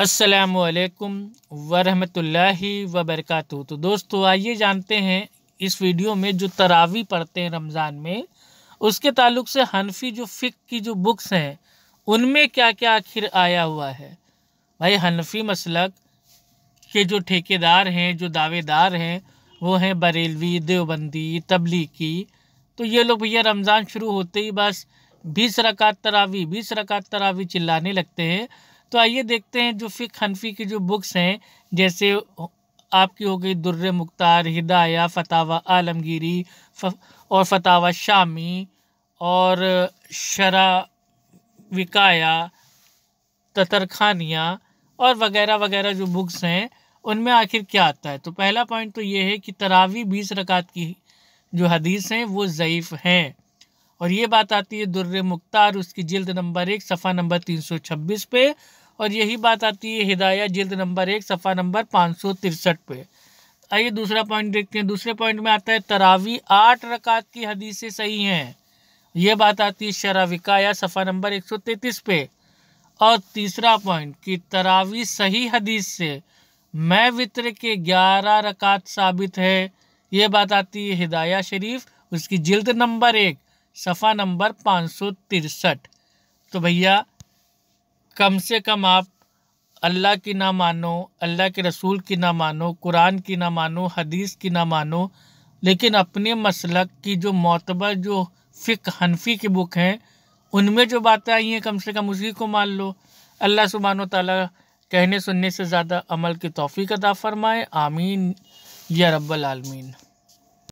असलकम वरहमतुल्लाहि वबरकत तो दोस्तों आइए जानते हैं इस वीडियो में जो तरावी पढ़ते हैं रमज़ान में उसके ताल्लुक से हनफी जो फ़िक की जो बुक्स हैं उनमें क्या क्या आखिर आया हुआ है भाई हनफी मसलक के जो ठेकेदार हैं जो दावेदार हैं वो हैं बरेलवी देवबंदी तबलीगी तो ये लोग भैया रमज़ान शुरू होते ही बस बीस रकात तरावी बीस रकात तरावी चिल्लाने लगते हैं तो आइए देखते हैं जो फ़िक हनफी की जो बुक्स हैं जैसे आपकी हो गई दुर्र मुख्तार हिदाया फतावा आलमगीरी और फतावा शामी और शरा विकाया ततरखानिया और वगैरह वगैरह जो बुक्स हैं उनमें आखिर क्या आता है तो पहला पॉइंट तो ये है कि तरावी बीस रकात की जो हदीस हैं वो ज़यीफ़ हैं और ये बात आती है दुर्र मुख्तार उसकी जिल्द नंबर एक सफ़ा नंबर तीन सौ छब्बीस पे और यही बात आती है हिदाया जिल्द नंबर एक सफ़ा नंबर पाँच सौ तिरसठ पे आइए दूसरा पॉइंट देखते हैं दूसरे पॉइंट में आता है तरावी आठ रकात की हदीसें सही हैं यह बात आती है शराविकाया सफ़ा नंबर एक सौ तैंतीस पे और तीसरा पॉइंट कि तरावी सही हदीस से मैं वित्र के ग्यारह रकात साबित है ये बात आती है हिदाया शरीफ उसकी जिल्द नंबर एक सफ़ा नंबर पाँच सौ तिरसठ तो भैया कम से कम आप अल्लाह की ना मानो अल्लाह के रसूल की ना मानो कुरान की ना मानो हदीस की ना मानो लेकिन अपने मसलक की जो मोतबर जो फ़िक हनफी की बुक हैं उनमें जो बातें आई हैं कम से कम उसी को मान लो अल्लाह सुबहान तला कहने सुनने से ज़्यादा अमल की तोफ़ी अदा फ़रमाए आमीन या रब्बल आलमीन